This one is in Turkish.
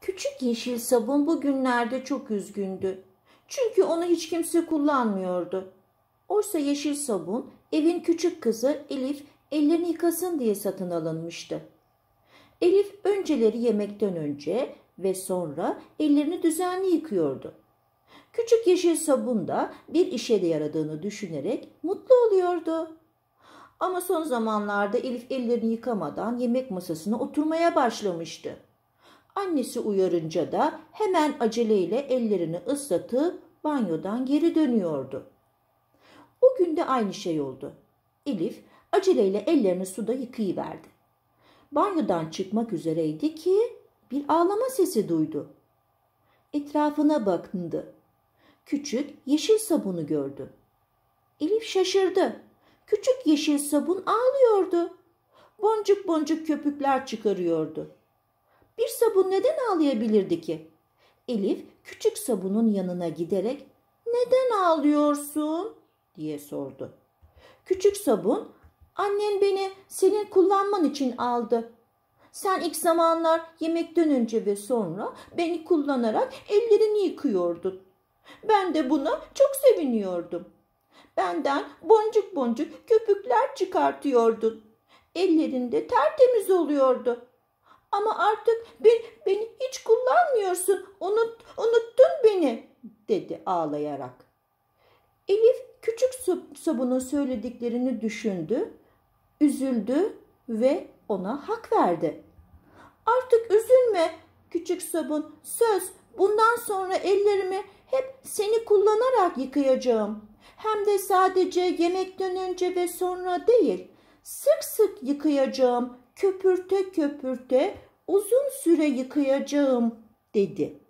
Küçük yeşil sabun bugünlerde çok üzgündü. Çünkü onu hiç kimse kullanmıyordu. Oysa yeşil sabun evin küçük kızı Elif ellerini yıkasın diye satın alınmıştı. Elif önceleri yemekten önce ve sonra ellerini düzenli yıkıyordu. Küçük yeşil sabun da bir işe de yaradığını düşünerek mutlu oluyordu. Ama son zamanlarda Elif ellerini yıkamadan yemek masasına oturmaya başlamıştı. Annesi uyarınca da hemen aceleyle ellerini ıslatıp banyodan geri dönüyordu. O gün de aynı şey oldu. Elif aceleyle ellerini suda yıkayıverdi. Banyodan çıkmak üzereydi ki bir ağlama sesi duydu. Etrafına baktı. Küçük yeşil sabunu gördü. Elif şaşırdı. Küçük yeşil sabun ağlıyordu. Boncuk boncuk köpükler çıkarıyordu. Bir sabun neden ağlayabilirdi ki? Elif küçük sabunun yanına giderek neden ağlıyorsun diye sordu. Küçük sabun annen beni senin kullanman için aldı. Sen ilk zamanlar yemekten önce ve sonra beni kullanarak ellerini yıkıyordun. Ben de buna çok seviniyordum. Benden boncuk boncuk köpükler çıkartıyordun. Ellerinde tertemiz oluyordu. Ama artık ben beni hiç kullanmıyorsun. Unut, unuttun beni dedi ağlayarak. Elif küçük sabunun söylediklerini düşündü, üzüldü ve ona hak verdi. Artık üzülme küçük sabun söz bundan sonra ellerimi hep seni kullanarak yıkayacağım. Hem de sadece yemekten önce ve sonra değil sık sık yıkayacağım köpürte köpürte uzun süre yıkayacağım dedi.